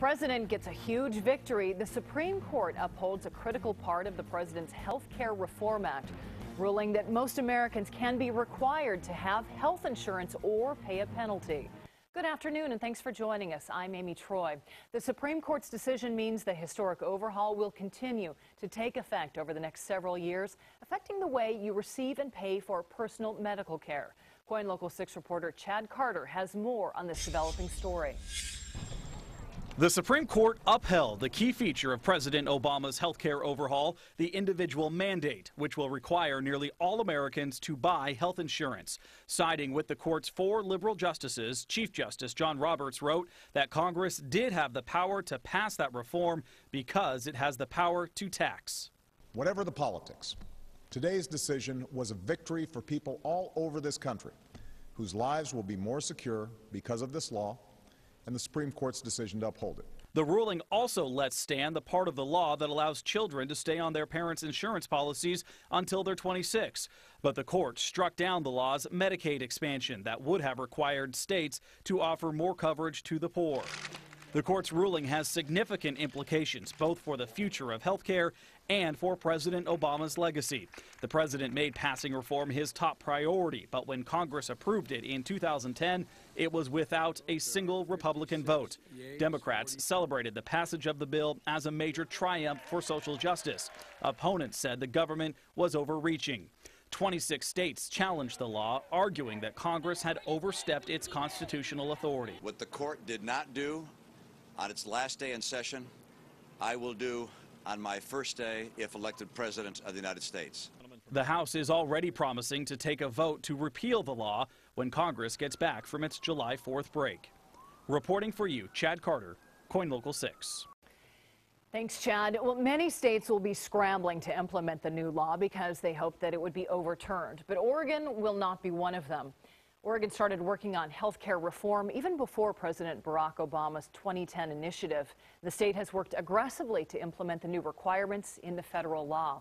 president gets a huge victory, the Supreme Court upholds a critical part of the president's Health Care Reform Act, ruling that most Americans can be required to have health insurance or pay a penalty. Good afternoon, and thanks for joining us. I'm Amy Troy. The Supreme Court's decision means the historic overhaul will continue to take effect over the next several years, affecting the way you receive and pay for personal medical care. Coin Local 6 reporter Chad Carter has more on this developing story. The Supreme Court upheld the key feature of President Obama's health care overhaul, the individual mandate, which will require nearly all Americans to buy health insurance. Siding with the court's four liberal justices, Chief Justice John Roberts wrote that Congress did have the power to pass that reform because it has the power to tax. Whatever the politics, today's decision was a victory for people all over this country whose lives will be more secure because of this law and the Supreme Court's decision to uphold it. The ruling also lets stand the part of the law that allows children to stay on their parents' insurance policies until they're 26. But the court struck down the law's Medicaid expansion that would have required states to offer more coverage to the poor. The court's ruling has significant implications, both for the future of health care and for President Obama's legacy. The president made passing reform his top priority, but when Congress approved it in 2010, it was without a single Republican vote. Democrats celebrated the passage of the bill as a major triumph for social justice. Opponents said the government was overreaching. 26 states challenged the law, arguing that Congress had overstepped its constitutional authority. What the court did not do, on its last day in session, I will do on my first day if elected President of the United States. The House is already promising to take a vote to repeal the law when Congress gets back from its July 4th break. Reporting for you, Chad Carter, Coin Local 6. Thanks, Chad. Well, many states will be scrambling to implement the new law because they hope that it would be overturned, but Oregon will not be one of them. Oregon started working on health care reform even before President Barack Obama's 2010 initiative. The state has worked aggressively to implement the new requirements in the federal law.